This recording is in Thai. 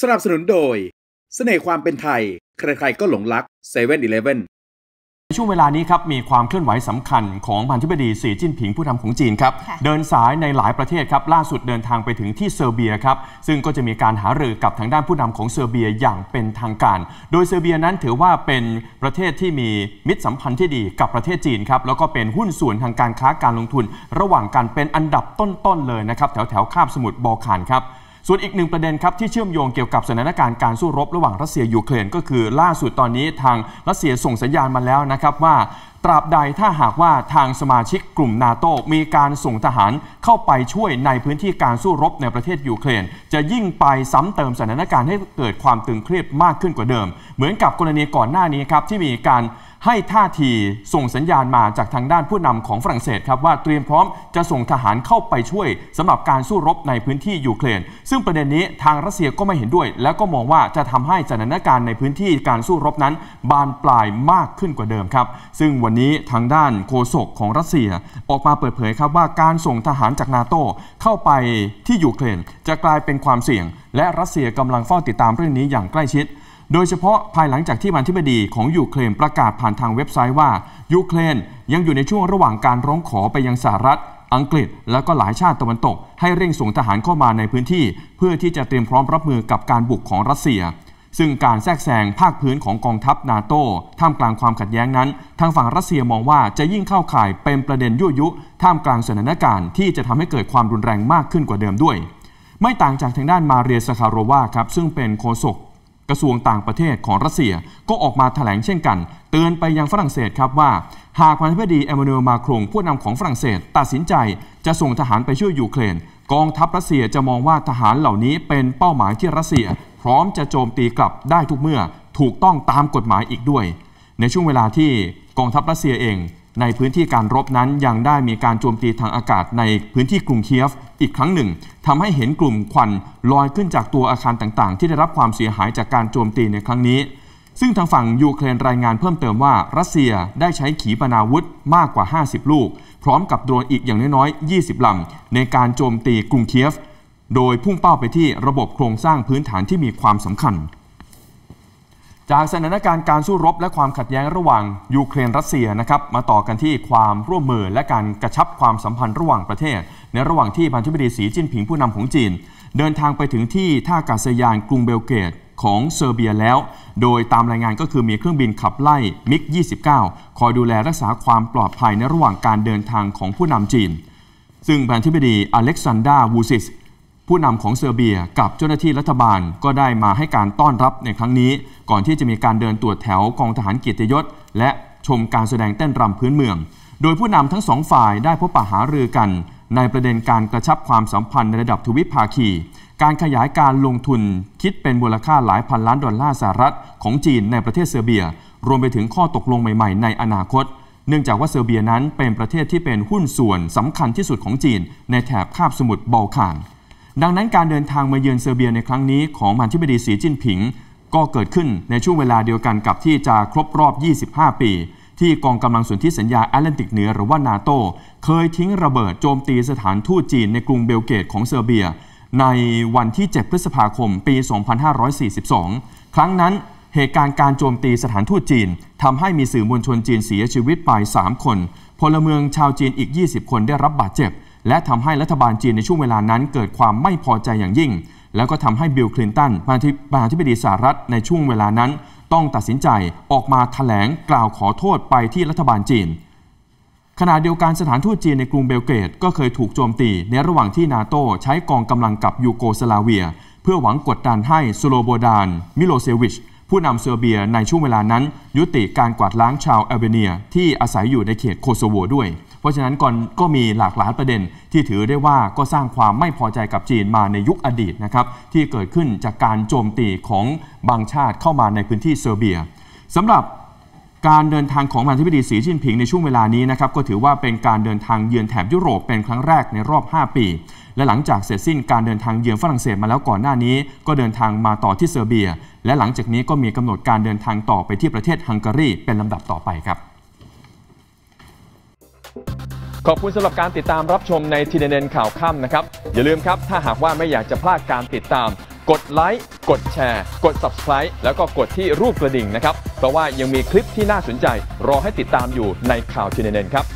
สนับสนุนโดย เสน่ห์ความเป็นไทย ใครๆ ก็หลงรักเซเว่นอีเเลฟวในช่วงเวลานี้ครับ มีความเคลื่อนไหวสำคัญของพันธิบดีสีจิ้นผิงผู้นำของจีนครับ เดินสายในหลายประเทศครับ ล่าสุดเดินทางไปถึงที่เซอร์เบียครับ ซึ่งก็จะมีการหารือกับทางด้านผู้นำของเซอร์เบียอย่างเป็นทางการ โดยเซอร์เบียนั้นถือว่าเป็นประเทศที่มีมิตรสัมพันธ์ที่ดีกับประเทศจีนครับแล้วก็เป็นหุ้นส่วนทางการค้าการลงทุน ระหว่างกันเป็นอันดับต้นๆเลยนะครับแถวแถวคาบสมุทรบอลข่านครับส่วนอีกหนึ่งประเด็นครับที่เชื่อมโยงเกี่ยวกับสถานการณ์การสู้รบ ระหว่างรัสเซียยูเครนก็คือล่าสุดตอนนี้ทางรัสเซียส่งสัญญาณมาแล้วนะครับว่า ตราบใดถ้าหากว่าทางสมาชิกกลุ่มนาโตมีการส่งทหารเข้าไปช่วยในพื้นที่การสู้รบในประเทศยูเครนจะยิ่งไปซ้ำเติมสถานการณ์ให้เกิดความตึงเครียดมากขึ้นกว่าเดิม เหมือนกับกรณีก่อนหน้านี้ครับที่มีการให้ท่าทีส่งสัญญาณมาจากทางด้านผู้นำของฝรั่งเศสครับว่าเตรียมพร้อมจะส่งทหารเข้าไปช่วย สำหรับการสู้รบในพื้นที่ยูเครนซึ่งประเด็นนี้ทางรัสเซียก็ไม่เห็นด้วย แล้วก็มองว่าจะทำให้สถานการณ์ในพื้นที่การสู้รบนั้น บานปลายมากขึ้นกว่าเดิมครับ ซึ่งวันนี้ทางด้านโฆษกของรัสเซีย ออกมาเปิดเผยครับว่า การส่งทหารจากนาโตเข้าไปที่ยูเครนจะกลายเป็นความเสี่ยง และรัสเซียกำลังเฝ้าติดตามเรื่องนี้อย่างใกล้ชิดโดยเฉพาะภายหลังจากที่มันทิบดีของยูเครนประกาศผ่านทางเว็บไซต์ว่ายูเครนยังอยู่ในช่วงระหว่างการร้องขอไปยังสหรัฐ อังกฤษ และก็หลายชาติตะวันตก ให้เร่งส่งทหารเข้ามาในพื้นที่ เพื่อที่จะเตรียมพร้อมรับมือกับการบุกของรัสเซีย ซึ่งการแทรกแซงภาคพื้นของกองทัพนาโต้ท่ามกลางความขัดแย้งนั้น ทางฝั่งรัสเซียมองว่าจะยิ่งเข้าข่ายเป็นประเด็นยั่วยุ ท่ามกลางสถานการณ์ที่จะทำให้เกิดความรุนแรงมากขึ้นกว่าเดิมด้วย ไม่ต่างจากทางด้านมาเรียสคาโรวาครับซึ่งเป็นโฆษกกระทรวง ต่างประเทศของ รัสเซียก็ออกมาแถลง เช่นกัน เตือนไปยังฝรั่งเศสครับว่า หากควะธานาธิดีเอมานูเอลมาครงผู้นำของฝรั่งเศส ตัดสินใจจะ ส่งทหารไปช่วยยูเครนกองทัพรัสเซียจะมองว่าทหารเหล่านี้เป็นเป้าหมายที่ รัสเซีย พร้อมจะโจมตีกลับได้ทุกเมื่อถูกต้องตามกฎหมายอีกด้วย ในช่วงเวลาที่กองทัพรัสเซียเองในพื้นที่การรบนั้นยังได้มีการโจมตีทางอากาศในพื้นที่กรุงเคียฟอีกครั้งหนึ่ง ทำให้เห็นกลุ่มควันลอยขึ้นจากตัวอาคารต่างๆ ที่ได้รับความเสียหายจากการโจมตีในครั้งนี้ ซึ่งทางฝั่งยูเครนรายงานเพิ่มเติมว่ารัสเซียได้ใช้ขีปนาวุธมากกว่า 50 ลูก พร้อมกับโดรนอีกอย่างน้อยๆ20 ลำในการโจมตีกรุงเคียฟ โดยพุ่งเป้าไปที่ระบบโครงสร้างพื้นฐานที่มีความสำคัญจากสถานการณ์การสู้รบและความขัดแย้งระหว่างยูเครนรัสเซียนะครับ มาต่อกันที่ความร่วมมือและการกระชับความสัมพันธ์ระหว่างประเทศ ในระหว่างที่พันธบดีสีจิ้นผิงผู้นำของจีน เดินทางไปถึงที่ท่าอากาศยานกรุงเบลเกตของเซอร์เบียแล้ว โดยตามรายงานก็คือมีเครื่องบินขับไล่มิก29 คอยดูแลรักษาความปลอดภัยในระหว่างการเดินทางของผู้นำจีนซึ่งพันธิบดีอเล็กซานดรา วูซิสผู้นำของเซอร์เบียกับเจ้าหน้าที่รัฐบาลก็ได้มาให้การต้อนรับในครั้งนี้ ก่อนที่จะมีการเดินตรวจแถวกองทหารเกียรติยศและชมการแสดงเต้นรำพื้นเมือง โดยผู้นำทั้งสองฝ่ายได้พบปะหารือกันในประเด็นการกระชับความสัมพันธ์ในระดับทวิภาคี การขยายการลงทุนคิดเป็นมูลค่าหลายพันล้านดอลลาร์สหรัฐของจีนในประเทศเซอร์เบีย รวมไปถึงข้อตกลงใหม่ๆ ในอนาคต เนื่องจากว่าเซอร์เบียนั้นเป็นประเทศที่เป็นหุ้นส่วนสำคัญที่สุดของจีนในแถบคาบสมุทรบอลข่านดังนั้นการเดินทางมาเยือนเซอร์เบียในครั้งนี้ของมหาธิบดีสีจิ้นผิง ก็เกิดขึ้นในช่วงเวลาเดียวกันกับที่จะครบรอบ 25 ปี ที่กองกำลังสนธิสัญญา แอตแลนติกเหนือหรือว่านาโตเคยทิ้งระเบิดโจมตีสถานทูตจีนในกรุงเบลเกตของเซอร์เบีย ในวันที่ 7 พฤษภาคม ปี 2542 ครั้งนั้นเหตุการณ์การโจมตีสถานทูตจีน ทำให้มีสื่อมวลชนจีนเสียชีวิตไป 3 คน พลเมืองชาวจีนอีก 20 คนได้รับบาดเจ็บและทำให้รัฐบาลจีนในช่วงเวลานั้นเกิดความไม่พอใจอย่างยิ่ง แล้วก็ทำให้บิลคลินตันประธานาธิบดีสหรัฐในช่วงเวลานั้น ต้องตัดสินใจออกมาถแถลงกล่าวขอโทษไปที่รัฐบาลจีนขณะเดียวกันสถานทูตจีนในกรุงเบลเกรดก็เคยถูกโจมตี ในระหว่างที่นาโตใช้กองกำลังกับยูโกสลาเวีย เพื่อหวังกดดันให้สโลโบดานมิโลเซวิชผู้นำเซอร์เบียในช่วงเวลานั้น ยุติการกวาดล้างชาวแอลเบเนียที่อาศัยอยู่ในเขตโคโซโวด้วยเพราะฉะนั้นก่อนก็มีหลากหลายประเด็นที่ถือได้ว่าก็สร้างความไม่พอใจกับจีนมาในยุคอดีตนะครับที่เกิดขึ้นจากการโจมตีของบางชาติเข้ามาในพื้นที่เซอร์เบียสำหรับการเดินทางของประธานาธิบดีสีชินผิงในช่วงเวลานี้นะครับก็ถือว่าเป็นการเดินทางเยือนแถบยุโรปเป็นครั้งแรกในรอบ 5 ปี และหลังจากเสร็จสิ้นการเดินทางเยือนฝรั่งเศสมาแล้วก่อนหน้านี้ก็เดินทางมาต่อที่เซอร์เบีย และหลังจากนี้ก็มีกำหนดการเดินทางต่อไปที่ประเทศฮังการีเป็นลำดับต่อไปครับขอบคุณสำหรับการติดตามรับชมในทีเด็นข่าวค่ำนะครับ อย่าลืมครับ ถ้าหากว่าไม่อยากจะพลาดการติดตาม กดไลค์กดแชร์กด Subscribe แล้วก็กดที่รูปกระดิ่งนะครับเพราะว่ายังมีคลิปที่น่าสนใจ รอให้ติดตามอยู่ในข่าวทีเด็นครับ